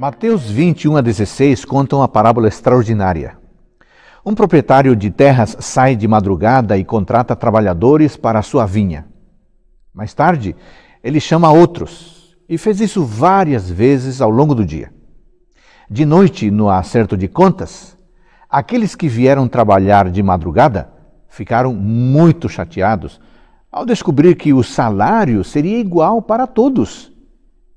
Mateus 21 a 16 conta uma parábola extraordinária. Um proprietário de terras sai de madrugada e contrata trabalhadores para a sua vinha. Mais tarde, ele chama outros e fez isso várias vezes ao longo do dia. De noite, no acerto de contas, aqueles que vieram trabalhar de madrugada ficaram muito chateados ao descobrir que o salário seria igual para todos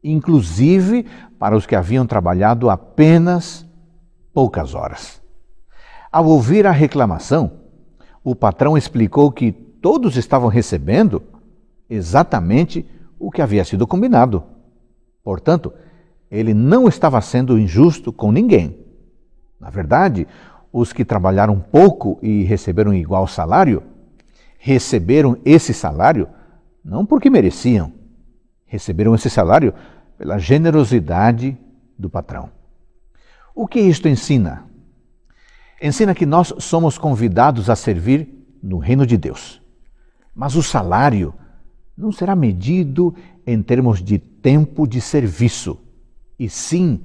inclusive para os que haviam trabalhado apenas poucas horas. Ao ouvir a reclamação, o patrão explicou que todos estavam recebendo exatamente o que havia sido combinado. Portanto, ele não estava sendo injusto com ninguém. Na verdade, os que trabalharam pouco e receberam igual salário, receberam esse salário não porque mereciam, Receberam esse salário pela generosidade do patrão. O que isto ensina? Ensina que nós somos convidados a servir no reino de Deus. Mas o salário não será medido em termos de tempo de serviço, e sim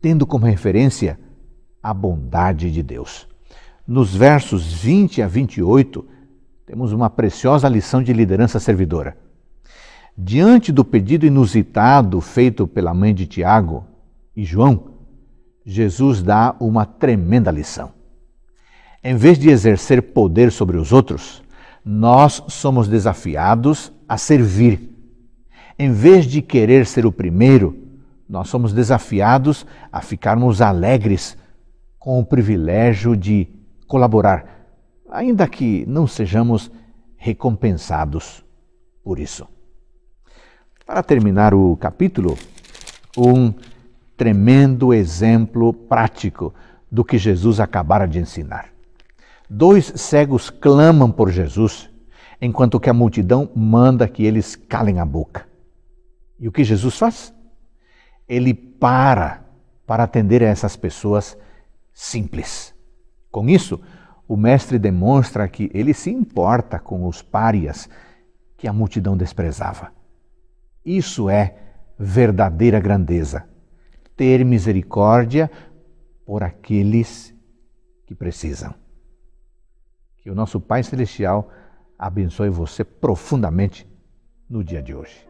tendo como referência a bondade de Deus. Nos versos 20 a 28, temos uma preciosa lição de liderança servidora. Diante do pedido inusitado feito pela mãe de Tiago e João, Jesus dá uma tremenda lição. Em vez de exercer poder sobre os outros, nós somos desafiados a servir. Em vez de querer ser o primeiro, nós somos desafiados a ficarmos alegres com o privilégio de colaborar, ainda que não sejamos recompensados por isso. Para terminar o capítulo, um tremendo exemplo prático do que Jesus acabara de ensinar. Dois cegos clamam por Jesus, enquanto que a multidão manda que eles calem a boca. E o que Jesus faz? Ele para para atender a essas pessoas simples. Com isso, o mestre demonstra que ele se importa com os párias que a multidão desprezava. Isso é verdadeira grandeza. Ter misericórdia por aqueles que precisam. Que o nosso Pai Celestial abençoe você profundamente no dia de hoje.